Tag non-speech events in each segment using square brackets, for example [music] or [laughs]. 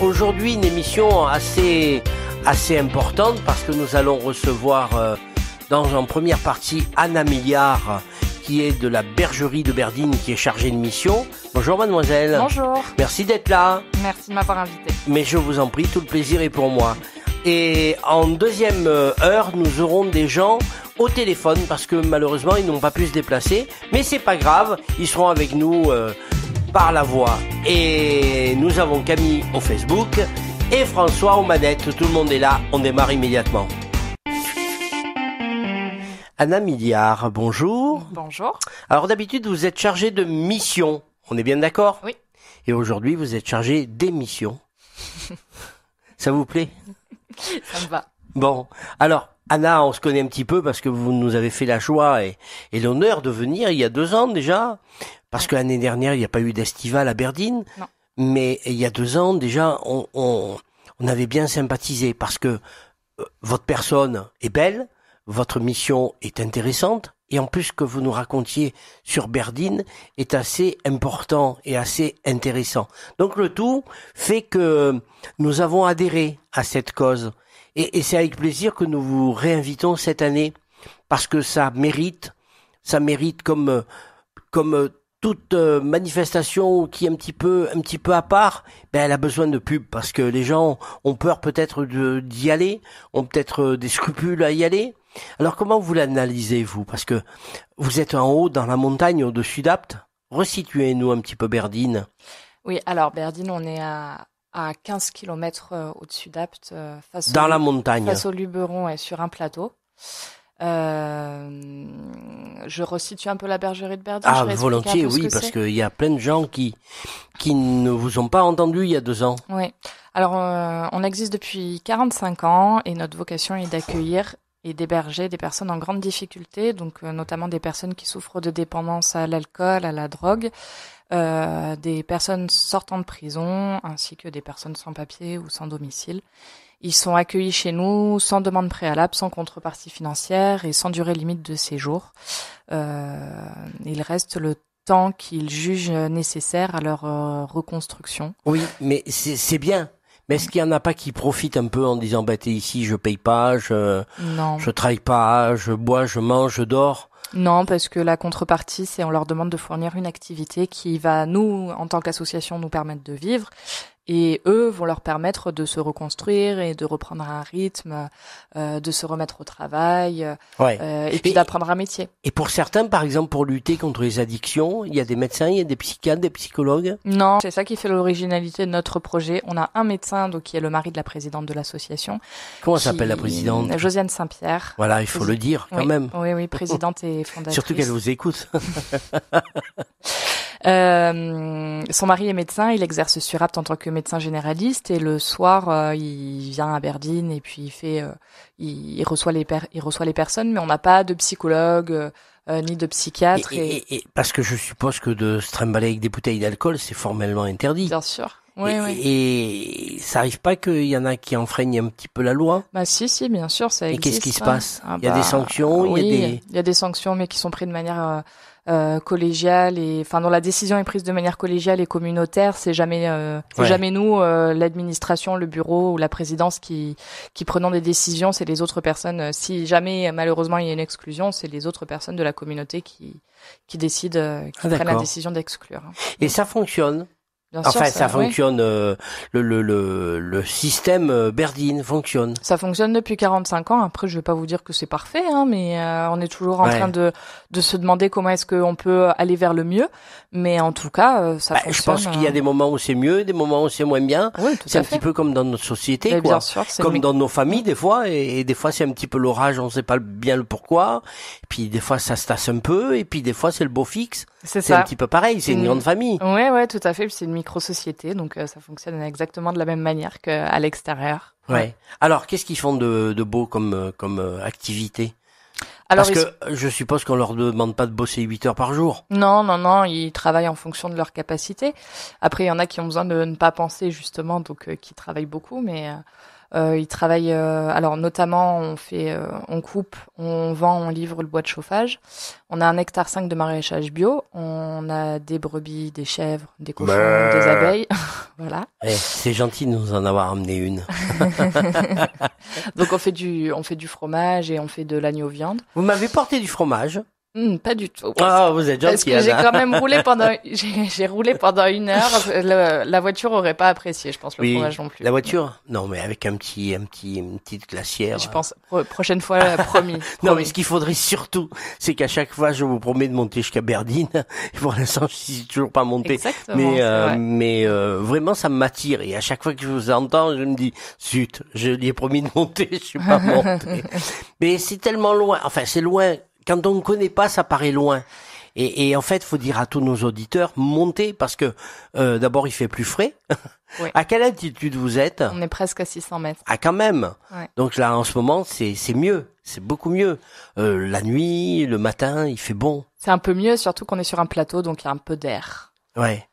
Aujourd'hui, une émission assez, assez importante parce que nous allons recevoir euh, dans une première partie Anna Milliard qui est de la bergerie de Berdine qui est chargée de mission. Bonjour mademoiselle. Bonjour. Merci d'être là. Merci de m'avoir invité. Mais je vous en prie, tout le plaisir est pour moi. Et en deuxième euh, heure, nous aurons des gens au téléphone parce que malheureusement ils n'ont pas pu se déplacer, mais c'est pas grave, ils seront avec nous euh, par la voix. Et nous avons Camille au Facebook et François aux manettes. Tout le monde est là, on démarre immédiatement. Anna Milliard, bonjour. Bonjour. Alors d'habitude, vous êtes chargée de mission. On est bien d'accord Oui. Et aujourd'hui, vous êtes chargée d'émission. [laughs] Ça vous plaît Ça me va. Bon, alors, Anna, on se connaît un petit peu parce que vous nous avez fait la joie et, l'honneur de venir il y a deux ans déjà, parce que l'année dernière, il n'y a pas eu d'estival à Berdine, mais il y a deux ans déjà, on, on, on avait bien sympathisé parce que euh, votre personne est belle, votre mission est intéressante, et en plus ce que vous nous racontiez sur Berdine est assez important et assez intéressant. Donc le tout fait que nous avons adhéré à cette cause et, et c'est avec plaisir que nous vous réinvitons cette année, parce que ça mérite, ça mérite comme, comme toute euh, manifestation qui est un petit peu, un petit peu à part, ben elle a besoin de pub, parce que les gens ont peur peut-être d'y aller, ont peut-être euh, des [laughs] scrupules à y aller. Alors comment vous l'analysez, vous Parce que vous êtes en haut, dans la montagne, au-dessus d'Apt. Resituez-nous un petit peu Berdine. Oui, alors Berdine, on est à, à 15 km euh, au-dessus d'Apt, euh, face, au, Luberon et sur un plateau. Euh, je resitue un peu la bergerie de Berdine. Ah, volontiers, oui, parce qu'il y a plein de gens qui, qui ne vous ont pas entendu il y a deux ans. Oui. Alors, euh, on existe depuis 45 ans et notre vocation est d'accueillir et d'héberger des personnes en grande difficulté, donc euh, notamment des personnes qui souffrent de dépendance à l'alcool, à la drogue, euh, des personnes sortant de prison, ainsi que des personnes sans papier ou sans domicile. Ils sont accueillis chez nous sans demande préalable, sans contrepartie financière et sans durée limite de séjour. Euh, il reste le temps qu'ils jugent nécessaire à leur euh, reconstruction. Oui, mais c'est bien mais est-ce qu'il y en a pas qui profitent un peu en disant bah t'es ici, je paye pas, je je travaille pas, je bois, je mange, je dors. Non, parce que la contrepartie, c'est on leur demande de fournir une activité qui va nous, en tant qu'association, nous permettre de vivre et eux vont leur permettre de se reconstruire et de reprendre un rythme, euh, de se remettre au travail, euh, et puis d'apprendre un métier. Et pour certains, par exemple, pour lutter contre les addictions, il y a des médecins, il y a des psychiatres, des psychologues Non, c'est ça qui fait l'originalité de notre projet. On a un médecin donc, qui est le mari de la présidente de l'association. Comment s'appelle la présidente mm, Josiane Saint-Pierre. Voilà, il faut le dire quand même. Oui, oui, présidente et [laughs] fondatrice. Surtout qu'elle vous écoute. [laughs] Euh, son mari est médecin, il exerce sur Apt en tant que médecin généraliste et le soir euh, il vient à Berdine et puis il fait, euh, il, reçoit les il reçoit les personnes, mais on n'a pas de psychologue. ni de psychiatre. Et, parce que je suppose que de se trimballer avec des bouteilles d'alcool, c'est formellement interdit. Bien sûr. Oui, et, oui. et, ça arrive pas qu'il y en a qui enfreignent un petit peu la loi Bah si, si, bien sûr, ça existe. Et qu'est-ce qui se hein. passe ah Il y a des bah, sanctions, oui, il y des... Il y a des sanctions, mais qui sont prises de manière euh, collégiale et enfin dont la décision est prise de manière collégiale et communautaire. C'est jamais euh, jamais nous, euh, l'administration, le bureau ou la présidence qui qui prenons des décisions. C'est les autres personnes. Euh, si jamais malheureusement il y a une exclusion, c'est les autres personnes de la communauté qui qui décident, qui ah, prennent la décision d'exclure. Hein. Et ça fonctionne enfin, ça, fonctionne. Euh, le, le, le, système euh, Berdine fonctionne. Ça fonctionne depuis 45 ans. Après, je vais pas vous dire que c'est parfait, hein, mais euh, on est toujours en train de, de se demander comment est-ce qu'on peut aller vers le mieux. Mais en tout cas, ça bah, fonctionne. Je pense qu'il y a hein. des moments où c'est mieux, des moments où c'est moins bien. c'est un petit peu comme dans notre société, quoi. comme dans nos familles des fois. Et, des fois, c'est un petit peu l'orage, on ne sait pas bien le pourquoi. puis des fois, ça se tasse un peu. Et puis des fois, c'est le beau fixe. C'est ça. un petit peu pareil, c'est une, grande famille. Ouais, ouais, tout à fait. C'est une micro-société, donc euh, ça fonctionne exactement de la même manière qu'à l'extérieur. Ouais. Alors, qu'est-ce qu'ils font de, beau comme, euh, comme euh, activité Parce que je suppose qu'on leur demande pas de bosser 8 heures par jour. Non, non, non, ils travaillent en fonction de leur capacité. Après, il y en a qui ont besoin de ne pas penser justement, donc qui travaillent beaucoup, mais euh, ils travaillent, euh, alors notamment, on fait, euh, on coupe, on vend, on livre le bois de chauffage. On a un hectare 5 de maraîchage bio. On a des brebis, des chèvres, des cochons, bah. des abeilles. [laughs] voilà. Eh, c'est gentil de nous en avoir amené une. [laughs] Donc on fait du, on fait du fromage et on fait de l'agneau viande. Vous m'avez porté du fromage. Hmm, pas du tout. Ah, vous êtes gentil. Parce que j'ai quand même roulé pendant, [laughs] j'ai roulé pendant une heure. la voiture aurait pas apprécié, je pense, le courage non plus. La voiture Non, mais avec un petit, un petit, une petite glacière. Je pense prochaine fois, euh, promis, [laughs] Non, mais ce qu'il faudrait surtout, c'est qu'à chaque fois, je vous promets de monter jusqu'à Berdine. [laughs] Pour l'instant, je suis toujours pas monté. mais, euh, mais euh, vraiment, ça m'attire. Et à chaque fois que je vous entends, je me dis zut, je lui ai promis de monter, je suis pas monté. mais c'est tellement loin. Enfin, c'est loin quand on ne connaît pas, ça paraît loin. Et, en fait, faut dire à tous nos auditeurs, montez parce que euh, d'abord il fait plus frais. [laughs] à quelle altitude vous êtes On est presque à 600 mètres. Ah quand même. Donc là, en ce moment, c'est c'est mieux, c'est beaucoup mieux. Euh, la nuit, le matin, il fait bon. C'est un peu mieux, surtout qu'on est sur un plateau, donc il y a un peu d'air. Ouais.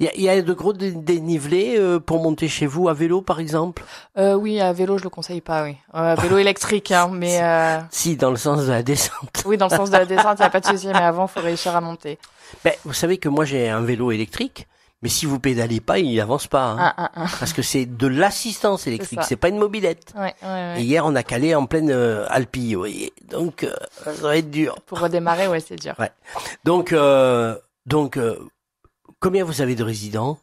Il y, y, a de gros dénivelés euh, pour monter chez vous à vélo, par exemple euh, Oui, à vélo, je le conseille pas, oui. Euh, vélo [laughs] électrique, hein, mais... Si, dans le sens de la descente. Oui, dans le sens de la descente, il n'y a pas de souci, mais avant, faut réussir à monter. Ben, vous savez que moi, j'ai un vélo électrique. Mais si vous pédalez pas, il n'avance pas. Hein. Ah, ah, ah. Parce que c'est de l'assistance électrique, c'est pas une mobilette. Ouais, ouais, hier, on a calé en pleine euh, Alpi, Donc, ça va être dur. Pour redémarrer, ouais, c'est dur. Donc, donc Combien vous avez de résidents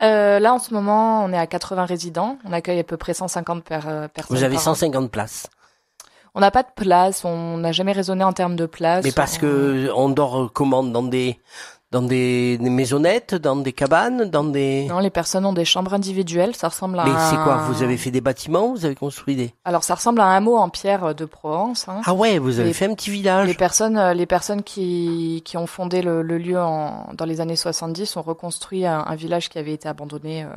euh, Là, en ce moment, on est à 80 résidents. On accueille à peu près 150 euh, personnes. Vous avez 150 places On n'a pas de place. On n'a jamais raisonné en termes de place. Mais parce qu'on que on dort commande dans des dans des, maisonnettes, dans des cabanes, dans des... Non, les personnes ont des chambres individuelles, ça ressemble à... Mais c'est quoi Vous avez fait des bâtiments Vous avez construit des... Alors ça ressemble à un hameau en pierre de Provence. Hein. Ah ouais, vous avez fait un petit village. Les personnes, euh, les personnes qui, qui ont fondé le, lieu en, dans les années 70 ont reconstruit un, village qui avait été abandonné... Euh,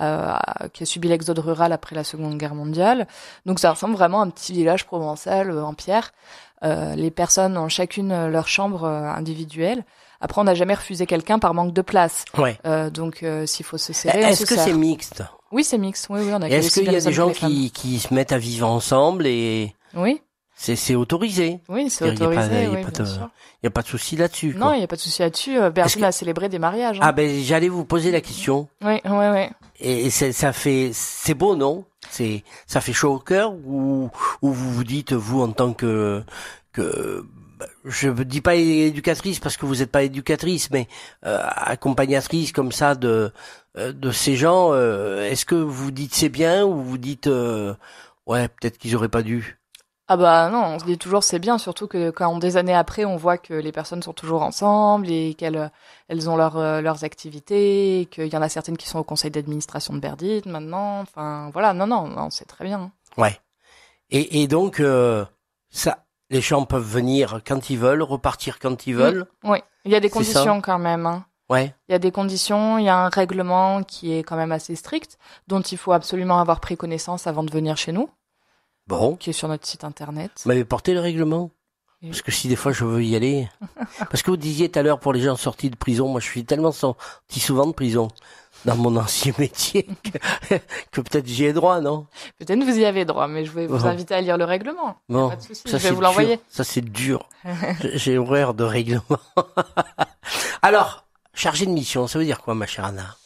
euh, qui a subi l'exode rural après la Seconde Guerre mondiale. Donc ça ressemble vraiment à un petit village provençal en pierre. les personnes ont chacune leur chambre individuelle. Après, on n'a jamais refusé quelqu'un par manque de place. Euh, donc, euh, s'il faut se serrer. Est-ce que c'est mixte Oui, c'est mixte. Oui, oui, on a. Est-ce qu'il y a des gens qui, qui se mettent à vivre ensemble et Oui. C'est, c'est autorisé. Oui, c'est autorisé. Il n'y a, pas, y a pas de, souci là-dessus. Non, il n'y a pas de souci là-dessus. Euh, Berlin a célébré des mariages. Hein. Ah ben, j'allais vous poser la question. Oui, oui, oui. Et ça fait, c'est beau, non C'est, ça fait chaud au cœur ou, ou vous vous dites vous en tant que que je ne dis pas éducatrice parce que vous n'êtes pas éducatrice, mais euh, accompagnatrice comme ça de euh, de ces gens. Euh, est-ce que vous dites c'est bien ou vous dites ouais peut-être qu'ils auraient pas dû Ah bah non, on se dit toujours c'est bien, surtout que quand des années après on voit que les personnes sont toujours ensemble et qu'elles elles ont leurs leurs activités, qu'il y en a certaines qui sont au conseil d'administration de Berdit maintenant. Enfin voilà, non non non, c'est très bien. Ouais. Et, et donc ça les gens peuvent venir quand ils veulent, repartir quand ils veulent. Mm. Oui, il y a des conditions quand même. Hein. Ouais. Il y a des conditions, il y a un règlement qui est quand même assez strict, dont il faut absolument avoir pris connaissance avant de venir chez nous. Bon. Qui est sur notre site internet. Vous m'avez porté le règlement Parce que si des fois je veux y aller. [laughs] parce que vous disiez tout à l'heure pour les gens sortis de prison, moi je suis tellement sorti souvent de prison dans mon ancien métier [laughs] que, peut-être j'y ai droit, non Peut-être vous y avez droit, mais je vais vous inviter à lire le règlement. Bon, je vais vous l'envoyer. Ça c'est dur. [laughs] J'ai horreur de règlement. [laughs] Alors, chargé de mission, ça veut dire quoi, ma chère Anna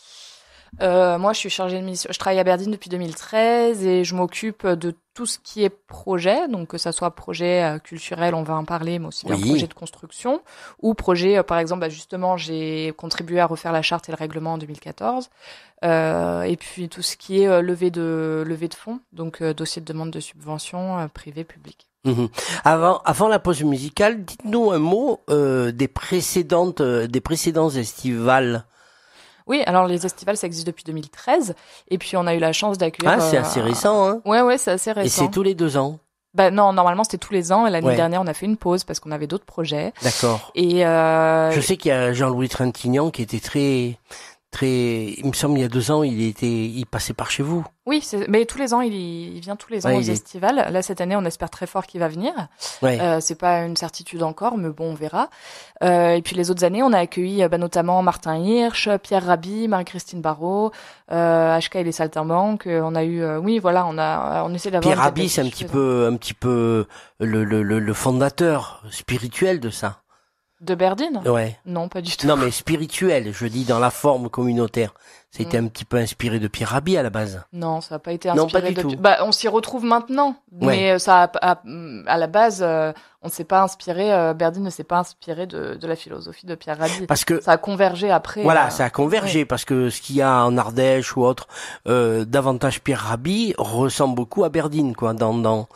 euh, moi, je suis chargée de mission. Je travaille à Berdine depuis 2013 et je m'occupe de tout ce qui est projet, donc que ça soit projet euh, culturel, on va en parler, mais aussi projet de construction ou projet, euh, par exemple, bah, justement, j'ai contribué à refaire la charte et le règlement en 2014, euh, et puis tout ce qui est euh, levée de levée de fonds, donc dossier de demande de subvention privée publique. Mhm. Avant, avant la pause musicale, dites-nous un mot euh, des précédentes, des précédents estivales. Oui, alors les estivales, ça existe depuis 2013. Et puis on a eu la chance d'accueillir. Ah, c'est euh, assez récent, hein Ouais, ouais, c'est assez récent. Et c'est tous les deux ans bah non, normalement c'était tous les ans. Et l'année dernière, on a fait une pause parce qu'on avait d'autres projets. D'accord. Et euh, je sais qu'il y a Jean-Louis Trintignant qui était très très. Il me semble il y a deux ans, il était, il passait par chez vous. Oui, mais tous les ans, il, vient tous les ans aux estivales. Là cette année, on espère très fort qu'il va venir. Euh, c'est pas une certitude encore, mais bon, on verra. Euh, et puis les autres années, on a accueilli euh, bah, notamment Martin Hirsch, Pierre Rabhi, Marie-Christine Barrault, HK et les Saltimbanques. On a eu, oui, voilà, on a, on essaie d'avoir. Pierre Rabhi, c'est un petit peu, un petit peu le fondateur spirituel de ça. De Berdine Non, pas du tout. Non, mais spirituel, je dis dans la forme communautaire. C'était été mm. un petit peu inspiré de Pierre Rabhi à la base. Non, ça n'a pas été inspiré du de... Tout. Bah, on s'y retrouve maintenant, mais euh, ça, mm, à, la base, euh, on euh, ne s'est pas inspiré. Berdine ne s'est pas inspiré de, la philosophie de Pierre Rabhi. Parce que ça a convergé après. Voilà, ça a convergé parce que ce qu'il y a en Ardèche ou autre, davantage Pierre Rabhi ressemble beaucoup à Berdine, quoi, dans, dans,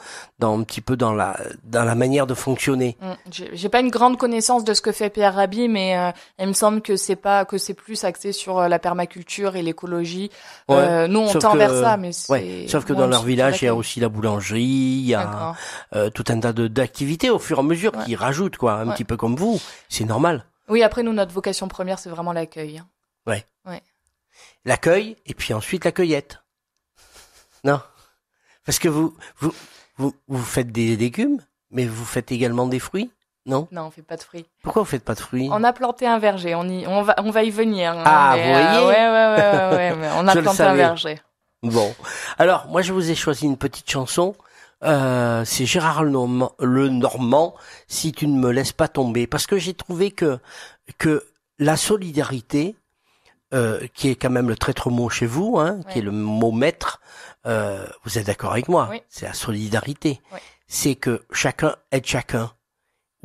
un petit peu dans la dans la manière de fonctionner. Mm, j'ai pas une grande connaissance de ce que fait Pierre Rabhi, mais il me semble que c'est pas que c'est plus axé sur la permaculture et l'écologie. Euh, nous, on tend vers ça, mais Sauf que dans leur village, il y a aussi la boulangerie, il y a euh, tout un tas d'activités au fur et à mesure qui rajoutent, quoi, un petit peu comme vous. C'est normal. Oui, après, nous, notre vocation première, c'est vraiment l'accueil. Hein. Ouais. ouais. L'accueil, et puis ensuite la cueillette. Non Parce que vous, vous, vous, vous faites des légumes, mais vous faites également des fruits non Non, on fait pas de fruits. Pourquoi on fait pas de fruits On a planté un verger, on, y, on, va, on va y venir. Hein, ah, vous euh, voyez Ouais, ouais, ouais, ouais, on a planté un verger. Bon, alors moi je vous ai choisi une petite chanson. Euh, c'est Gérard Lenormand, le Normand, si tu ne me laisses pas tomber, parce que j'ai trouvé que que la solidarité, euh, qui est quand même le traître mot chez vous, hein, qui est le mot maître, vous êtes d'accord avec moi, c'est la solidarité. C'est que chacun aide chacun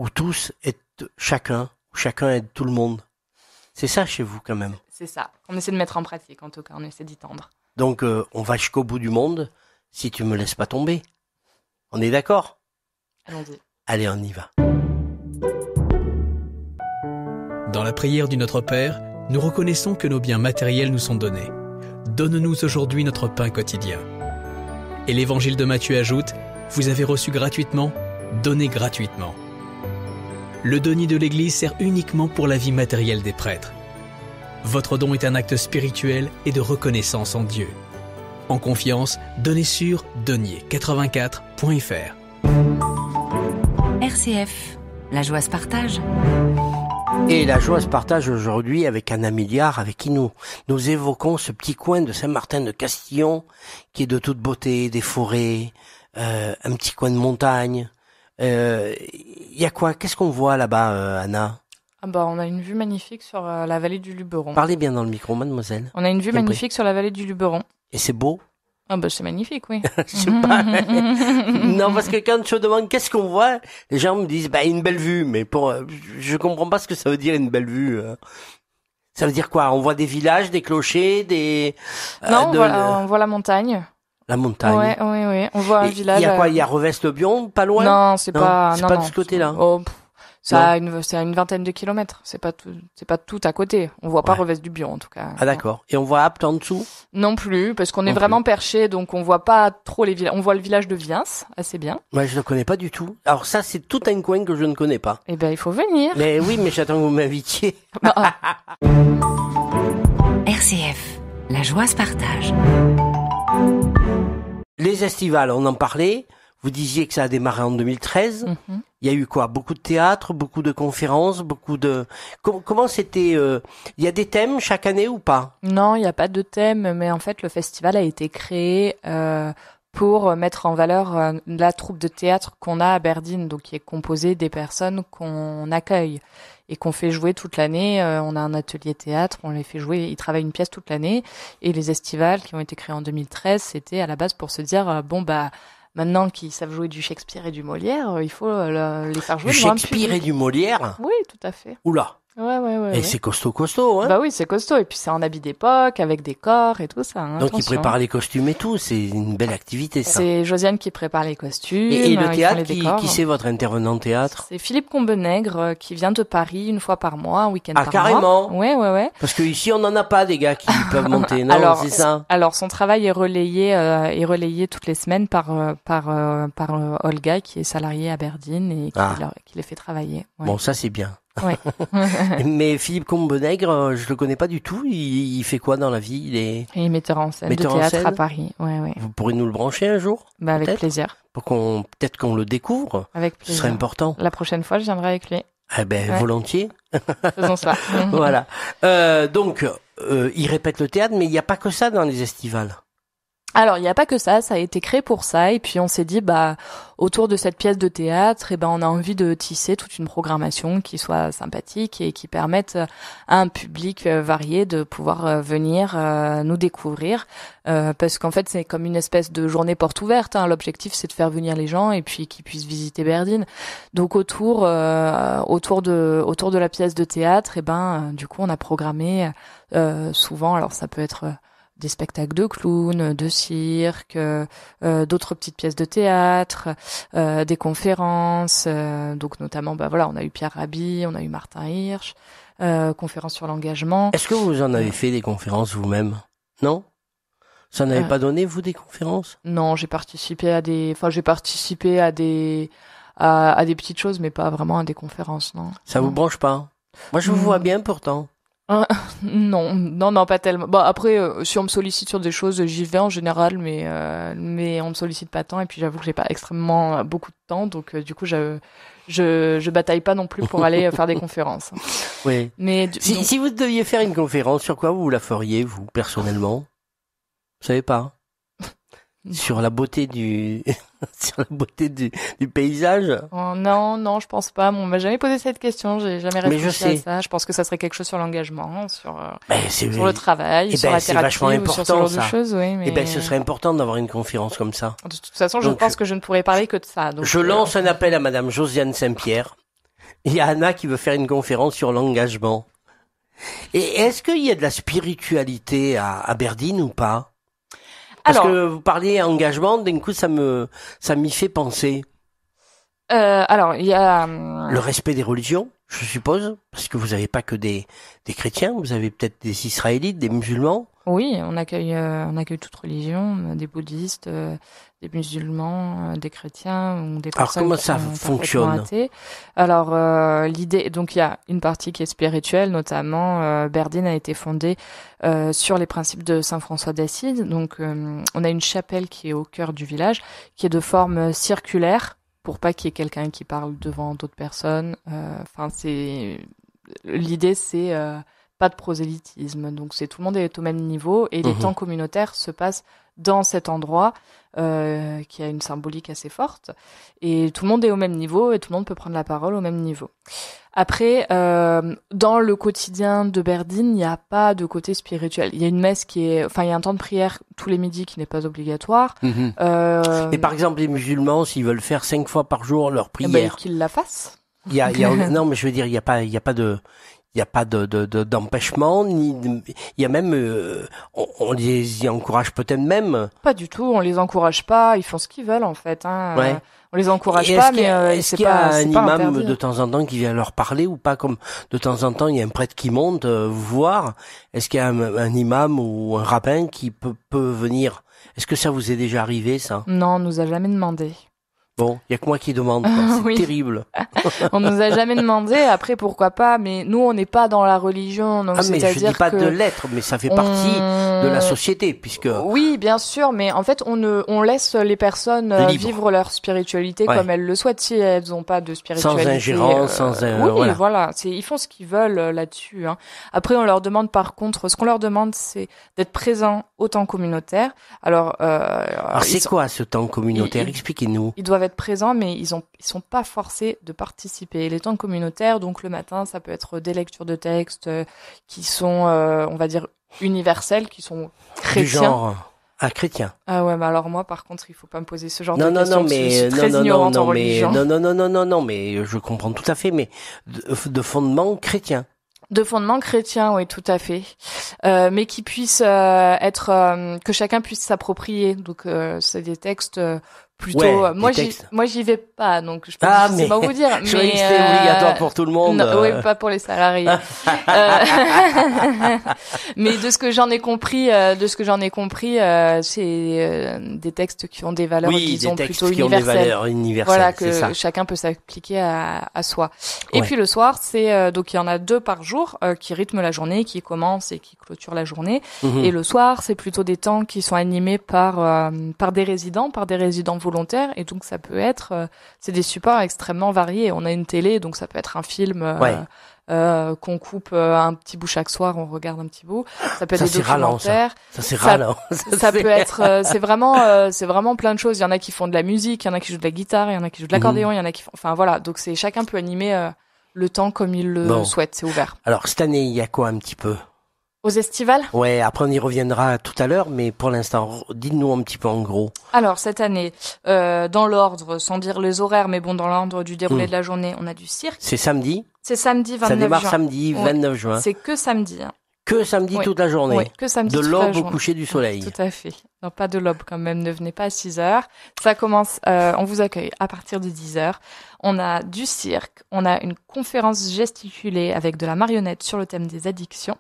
où tous aident chacun, où chacun aide tout le monde. C'est ça chez vous quand même. C'est ça. On essaie de mettre en pratique en tout cas, on essaie d'y tendre. Donc euh, on va jusqu'au bout du monde si tu me laisses pas tomber. On est d'accord Allons-y. Allez, on y va. Dans la prière du Notre Père, nous reconnaissons que nos biens matériels nous sont donnés. Donne-nous aujourd'hui notre pain quotidien. Et l'évangile de Matthieu ajoute, Vous avez reçu gratuitement, donnez gratuitement. Le denier de l'Église sert uniquement pour la vie matérielle des prêtres. Votre don est un acte spirituel et de reconnaissance en Dieu. En confiance, donnez sur denier84.fr. RCF, la joie se partage. Et la joie se partage aujourd'hui avec Anna Milliard, avec qui nous, nous évoquons ce petit coin de Saint-Martin de Castillon, qui est de toute beauté, des forêts, euh, un petit coin de montagne, il euh, y a quoi Qu'est-ce qu'on voit là-bas, euh, Anna ah bah, on a une vue magnifique sur euh, la vallée du Luberon. Parlez bien dans le micro, mademoiselle. On a une vue magnifique sur la vallée du Luberon. Et c'est beau ah bah c'est magnifique, oui. [laughs] je sais pas. [laughs] non, parce que quand je demande qu'est-ce qu'on voit, les gens me disent bah une belle vue, mais pour je comprends pas ce que ça veut dire une belle vue. Ça veut dire quoi On voit des villages, des clochers, des Non, voit, on, voit, la montagne la montagne. Oui, ouais, On voit un village. Il y a quoi Il y a Reveste-Bion, pas loin Non, c'est pas. C'est pas de ce côté-là. Oh, ça une, c'est à une vingtaine de kilomètres. C'est pas tout, c'est pas tout à côté. On voit pas Reveste du Bion, en tout cas. Ah, d'accord. Et on voit Apt en dessous? Non plus, parce qu'on est vraiment perché, donc on voit pas trop les villages. On voit le village de Viens, assez bien. Moi, ouais, je ne connais pas du tout. Alors ça, c'est tout un coin que je ne connais pas. Eh ben, il faut venir. Mais oui, mais j'attends que vous m'invitiez. Ah. [laughs] RCF. La joie se partage. Les estivales, on en parlait. Vous disiez que ça a démarré en 2013. Mhm. Il y a eu quoi Beaucoup de théâtre, beaucoup de conférences, beaucoup de... comment c'était euh, Il y a des thèmes chaque année ou pas Non, il n'y a pas de thème, mais en fait, le festival a été créé euh, pour mettre en valeur euh, la troupe de théâtre qu'on a à Berdine, donc qui est composée des personnes qu'on accueille et qu'on fait jouer toute l'année. Euh, on a un atelier théâtre, on les fait jouer, ils travaillent une pièce toute l'année. Et les estivales qui ont été créées en 2013, c'était à la base pour se dire euh, bon bah maintenant qu'ils savent jouer du Shakespeare et du Molière, euh, il faut les faire jouer. Du Shakespeare et du Molière Oui, tout à fait. Oula Ouais, ouais, ouais. Et c'est costaud, costaud, hein. Bah oui, c'est costaud. Et puis c'est en habit d'époque, avec des corps et tout ça. Hein. Donc il prépare les costumes et tout. C'est une belle activité, ça. C'est Josiane qui prépare les costumes. Et, le euh, théâtre, qui, c'est votre intervenant théâtre C'est Philippe Combenègre euh, qui vient de Paris une fois par mois, un week-end ah, par carrément. Ah carrément Ouais, ouais, ouais. Parce que ici, on n'en a pas des gars qui [laughs] peuvent monter, non Alors, ça. Alors son travail est relayé, euh, est relayé toutes les semaines par par par Olga qui est salariée à Berdine et qui, ah. les fait travailler. Bon, ça c'est bien. Ouais. [laughs] Mais Philippe Combenègre, euh, je le connais pas du tout. Il, fait quoi dans la vie Il est, metteur en scène de théâtre à Paris. Ouais, ouais. Vous pourrez nous le brancher un jour bah, Avec plaisir. Pour qu'on peut-être qu'on le découvre. Avec Ce serait important. La prochaine fois, je viendrai avec lui. Eh ben volontiers. [laughs] Faisons ça. [laughs] voilà. Euh, donc, euh, il répète le théâtre, mais il n'y a pas que ça dans les estivales. Alors, il n'y a pas que ça, ça a été créé pour ça, et puis on s'est dit, bah, autour de cette pièce de théâtre, et eh ben, on a envie de tisser toute une programmation qui soit sympathique et qui permette euh, à un public euh, varié de pouvoir euh, venir nous découvrir, parce qu'en fait, c'est comme une espèce de journée porte ouverte. Hein. L'objectif, c'est de faire venir les gens et puis qu'ils puissent visiter Berdine. Donc autour, autour de, autour de la pièce de théâtre, et eh ben, du coup, on a programmé souvent. Alors, ça peut être des spectacles de clowns, de cirque, euh, d'autres petites pièces de théâtre, euh, des conférences. Euh, donc notamment, bah voilà, on a eu Pierre Rabhi, on a eu Martin Hirsch, conférence sur l'engagement. Est-ce que vous en avez fait des conférences vous-même Non ça n'avait pas donné vous des conférences Non, j'ai participé à des, enfin j'ai participé à des, à, des petites choses, mais pas vraiment à des conférences, non. Ça vous branche pas Moi, je vous mmh. vois bien pourtant. Ah, [laughs] non, non, non, pas tellement. Bon, bah, après, euh, si on me sollicite sur des choses, j'y vais en général, mais euh, mais on me sollicite pas tant. Et puis, j'avoue que j'ai pas extrêmement euh, beaucoup de temps, donc euh, du coup, je, je, je bataille pas non plus pour aller faire des [laughs] conférences. Oui. Mais si, si, vous deviez faire une conférence, sur quoi vous la feriez vous personnellement Vous savez pas [laughs] Sur la beauté du [laughs] sur la beauté du, paysage oh, Non, non, je pense pas. on m'a jamais posé cette question. J'ai jamais réfléchi je à ça. Je pense que ça serait quelque chose sur l'engagement, sur, euh, sur le travail, eh sur ben, la thérapie, vachement important, ça. Et eh ben, ce serait important d'avoir une conférence comme ça. De toute façon, je pense que je ne pourrais parler que de ça. Donc, je euh, lance un appel à Madame Josiane Saint-Pierre. Il y a Anna qui veut faire une conférence sur l'engagement. Et est-ce qu'il y a de la spiritualité à, à Berdine ou pas parce que vous parliez engagement, d'un coup, ça me, ça m'y fait penser. Euh, alors, il y a. Euh, Le respect des religions je suppose, parce que vous n'avez pas que des, des chrétiens, vous avez peut-être des Israélites, des musulmans. Oui, on accueille, euh, on accueille toute religion, euh, des bouddhistes, euh, des musulmans, des chrétiens, ou des personnes Alors comment ça fonctionne Alors l'idée, donc il y a une partie qui est spirituelle, notamment Berdine a été fondée sur les principes de saint François d'Assise. Donc on a une chapelle qui est au cœur du village, qui est de forme circulaire pour pas qu'il y ait quelqu'un qui parle devant d'autres personnes. Euh, enfin, c'est l'idée, c'est euh, pas de prosélytisme. Donc c'est tout le monde est au même niveau et les mhm. temps communautaires se passent dans cet endroit euh, qui a une symbolique assez forte. Et tout le monde est au même niveau et tout le monde peut prendre la parole au même niveau. Après, euh, dans le quotidien de Berdine, il n'y a pas de côté spirituel. Il y a une messe qui est, enfin, il y a un temps de prière tous les midis qui n'est pas obligatoire. Mhm. Euh, Et par exemple, les musulmans, s'ils veulent faire cinq fois par jour leur eh ben, prière, ben, qu'ils la fassent. Il y a, il y [laughs] non, mais je veux dire, il n'y a pas, il y a pas de, il n'y a pas d'empêchement, ni il y a même euh, on, les y encourage peut-être même. Pas du tout, on les encourage pas, ils font ce qu'ils veulent en fait. Hein. On les encourage pas, est-ce qu'il y a, euh, un imam de temps en temps qui vient leur parler ou pas Comme de temps en temps, il y a un prêtre qui monte euh, voir. Est-ce qu'il y a un, imam ou un rabbin qui peut, venir Est-ce que ça vous est déjà arrivé ça Non, on nous a jamais demandé. Bon, il y a que qui demande. [laughs] C'est terrible. [laughs] on nous a jamais demandé. Après, pourquoi pas Mais nous, on n'est pas dans la religion. Donc ah mais je dis pas de l'être, mais ça fait partie de la société, puisque. Oui, bien sûr, mais en fait, on on laisse les personnes euh, vivre leur spiritualité comme elles le souhaitent si elles n'ont pas de spiritualité. Euh, sans ingérence, euh, sans. oui, voilà. c'est, ils font ce qu'ils veulent là-dessus. Hein. Après, on leur demande par contre, ce qu'on leur demande, c'est d'être présent au temps communautaire. Alors. Alors, c'est quoi ce temps communautaire Expliquez-nous. Ils doivent être présents, mais ils ne sont pas forcés de participer. Les temps communautaires, donc le matin, ça peut être des lectures de textes euh, qui sont, euh, on va dire, universelles, qui sont chrétiens. Du genre à euh, chrétien. Ah ouais, mais alors moi, par contre, il faut pas me poser ce genre de questions. Non, mais, non, non, mais, non, non, non, mais je comprends tout à fait, mais de, fondement chrétien. De fondement chrétien, oui, tout à fait, mais qui puisse être que chacun puisse s'approprier. Donc, c'est des textes plutôt euh, moi j'y moi j'y vais pas donc je peux ah, pas vous dire [laughs] mais c'est euh, obligatoire pour tout le monde oui pas pour les salariés [laughs] euh, [laughs] mais de ce que j'en ai compris de ce que j'en ai compris c'est des textes qui ont des valeurs oui, disons des plutôt qui ont des valeurs universelles voilà que chacun peut s'appliquer à, à, soi et puis le soir c'est donc il y en a deux par jour qui rythment la journée qui commencent et qui clôturent la journée mhm. et le soir c'est plutôt des temps qui sont animés par par des résidents par des résidents volontaire et donc ça peut être euh, c'est des supports extrêmement variés. On a une télé donc ça peut être un film euh, euh, qu'on coupe un petit bout chaque soir, on regarde un petit bout. Ça peut être des documentaires. [laughs] ça, ça c'est Ça, peut être. c'est vraiment. c'est vraiment plein de choses. Il y en a qui font de la musique, il y en a qui jouent de la guitare, il y en a qui jouent de l'accordéon, mhm. il y en a qui. Font... Enfin voilà. Donc c'est chacun peut animer le temps comme il le souhaite. C'est ouvert. Alors cette année, il y a quoi un petit peu aux estivales Ouais, après on y reviendra tout à l'heure, mais pour l'instant, dites-nous un petit peu en gros. Alors cette année, euh, dans l'ordre, sans dire les horaires, mais bon, dans l'ordre du déroulé hmm. de la journée, on a du cirque. C'est samedi C'est samedi 29 juin. Ça démarre samedi 29 juin. C'est que samedi. Hein. Que samedi toute la journée. que samedi. De l'aube au coucher du soleil. Tout à fait. Non, pas de l'aube quand même. Ne venez pas à 6 heures. Ça commence. Euh, on vous accueille à partir de 10 heures. On a du cirque. On a une conférence gesticulée avec de la marionnette sur le thème des addictions.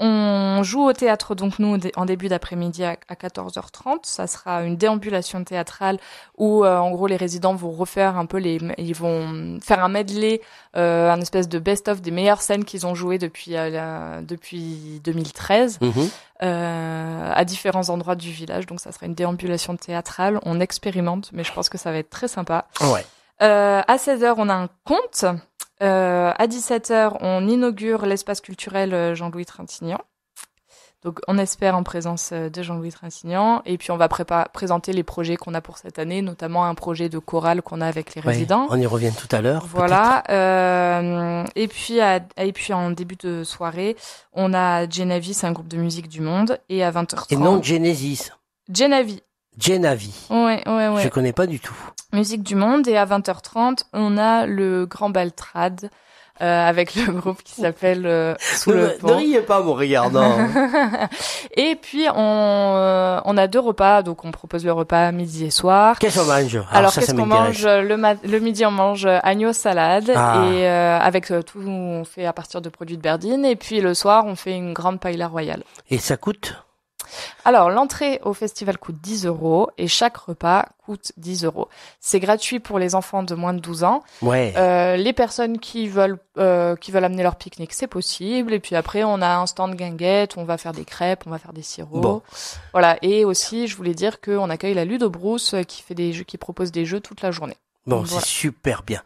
On joue au théâtre, donc nous, en début d'après-midi à 14h30. Ça sera une déambulation théâtrale où, euh, en gros, les résidents vont refaire un peu les... Ils vont faire un medley, euh, un espèce de best-of des meilleures scènes qu'ils ont jouées depuis, euh, depuis 2013. Mmh à différents endroits du village. Donc ça sera une déambulation théâtrale. On expérimente, mais je pense que ça va être très sympa. Ouais. à 16h, on a un conte. Euh, à 17h, on inaugure l'espace culturel euh, Jean-Louis Trintignant. Donc on espère en présence euh, de Jean-Louis Trintignant. Et puis on va présenter les projets qu'on a pour cette année, notamment un projet de chorale qu'on a avec les résidents. On y revient tout à l'heure. Voilà. Euh, et, puis à, et puis en début de soirée, on a Genavis un groupe de musique du monde. Et à 20h30... Et non Genesis. Genavis Genavi. Ouais, ouais, ouais. Je connais pas du tout. Musique du monde et à 20h30, on a le Grand Baltrade. Euh, avec le [laughs] groupe qui s'appelle euh, Sous ne, le riez pas, mon regardant. [laughs] et puis on, euh, on a deux repas, donc on propose le repas midi et soir. Qu'est-ce qu'on mange Alors, qu'est-ce le, midi, on mange agneau salade ah. et avec tout, on fait à partir de produits de Berdine. Et puis le soir, on fait une grande paella royale. Et ça coûte alors, l'entrée au festival coûte 10 euros et chaque repas coûte 10 euros. C'est gratuit pour les enfants de moins de 12 ans. Ouais. Euh, les personnes qui veulent, euh, qui veulent amener leur pique-nique, c'est possible. Et puis après, on a un stand guinguette, on va faire des crêpes, on va faire des sirops. Voilà. Et aussi, je voulais dire qu'on accueille la Ludo Brousse euh, qui fait des jeux, qui propose des jeux toute la journée. Bon, c'est super bien.